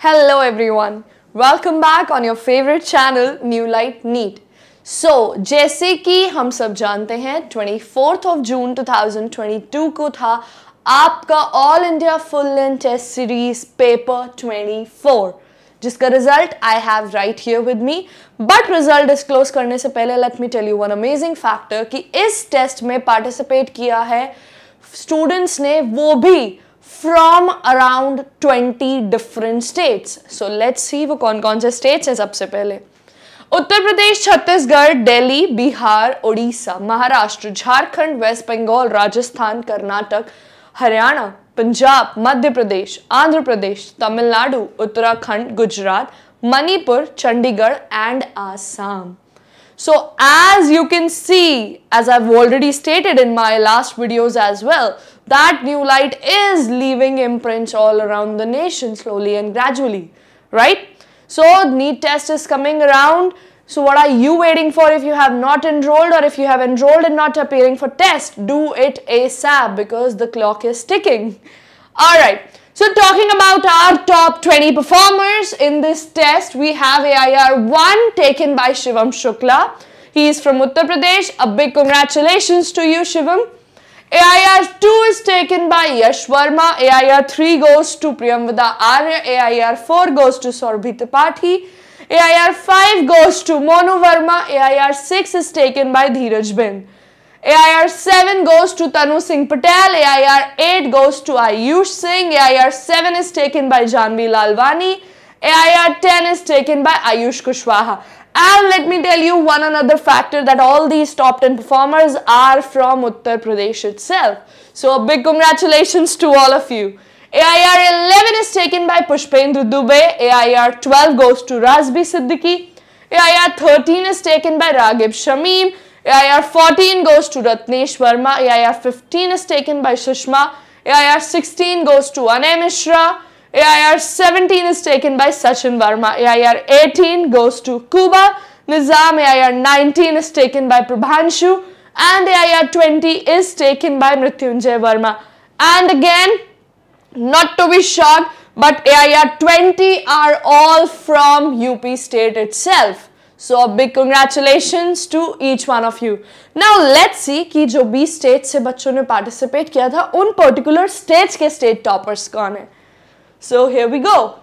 Hello everyone. Welcome back on your favorite channel New Light Neat. So so, जैसे कि हम सब जानते हैं 24th ऑफ जून 2022 को था आपका all India full length test series paper 24 जिसका result I have right here with me but result disclose करने से पहले let me tell you one amazing factor कि इस टेस्ट में पार्टिसिपेट किया है स्टूडेंट्स ने वो भी from around twenty different states so let's see वो कौन कौन से स्टेट्स हैं सबसे पहले Uttar Pradesh Chhattisgarh Delhi Bihar Orissa Maharashtra Jharkhand West Bengal Rajasthan Karnataka Haryana Punjab Madhya Pradesh Andhra Pradesh Tamil Nadu Uttarakhand Gujarat Manipur Chandigarh and Assam So as you can see, as I've already stated in my last videos as well, that new light is leaving imprints all around the nation slowly and gradually, right? So NEET test is coming around. So what are you waiting for if you have not enrolled or if you have enrolled and not appearing for test? Do it ASAP because the clock is ticking. Alright. So talking about our top 20 performers in this test, we have AIR 1 taken by Shivam Shukla. He is from Uttar Pradesh. A big congratulations to you Shivam. AIR 2 is taken by Yash Verma. AIR 3 goes to Priyamvada Arya. AIR 4 goes to Sorbhi Tripathi. AIR 5 goes to Monu Verma. AIR 6 is taken by Dheeraj Bin. AIR 7 goes to Tanu Singh Patel. AIR 8 goes to Ayush Singh. AIR 7 is taken by Janvi Lalwani. AIR 10 is taken by Ayush Kushwaha. And let me tell you one another factor that all these top 10 performers are from Uttar Pradesh itself. So a big congratulations to all of you. AIR 11 is taken by Pushpendra Dubey. AIR 12 goes to Razbi Siddiqui. AIR 13 is taken by Raghib Shamim. AIR 14 goes to Ratnesh Verma. AIR 15 is taken by Sushma. AIR 16 goes to Anay Mishra. AIR 17 is taken by Sachin Verma. AIR 18 goes to Kuba. Nizam AIR 19 is taken by Prabhanshu. And AIR 20 is taken by Mrityunjay Verma. And again, not to be shocked, but AIR 20 are all from UP state itself. So a big congratulations to each one of you. Now let's see ki jo 20 states se bachcho ne participate kiya tha, un particular states ke state toppers kaun hai. So here we go.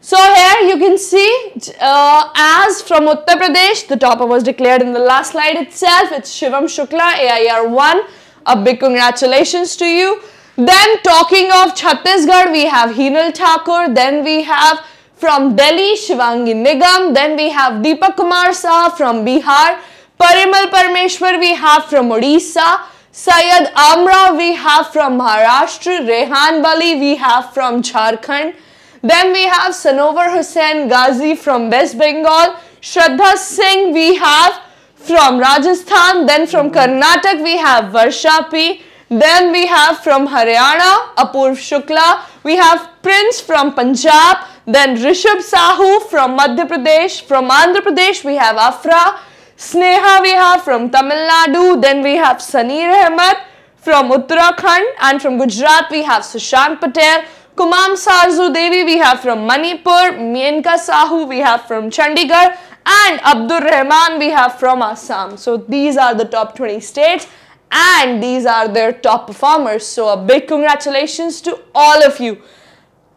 So here you can see uh, as from Uttar Pradesh, the topper was declared in the last slide itself. It's Shivam Shukla, AIR1. A big congratulations to you. Then talking of Chhattisgarh, we have Hinal Thakur. Then we have from Delhi, Shivangi Nigam. Then we have Deepak Kumar Sa from Bihar. Parimal Parmeshwar we have from Odisha. Sayed Amra we have from Maharashtra. Rehan Bali we have from Jharkhand. Then we have Sanovar Hussain Ghazi from West Bengal. Shraddha Singh we have from Rajasthan. Then from Karnataka we have Varsha P. Then we have from Haryana, Apurv Shukla. We have Prince from Punjab. Then Rishabh Sahu from Madhya Pradesh. From Andhra Pradesh, we have Afra. Sneha Viha from Tamil Nadu. Then we have Sanir Ahmed from Uttarakhand. And from Gujarat, we have Sushant Patel. Kumam Sarzu Devi, we have from Manipur. Mienka Sahu, we have from Chandigarh. And Abdul Rahman, we have from Assam. So these are the top 20 states and these are their top performers. So a big congratulations to all of you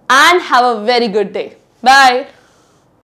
and have a very good day. Bye.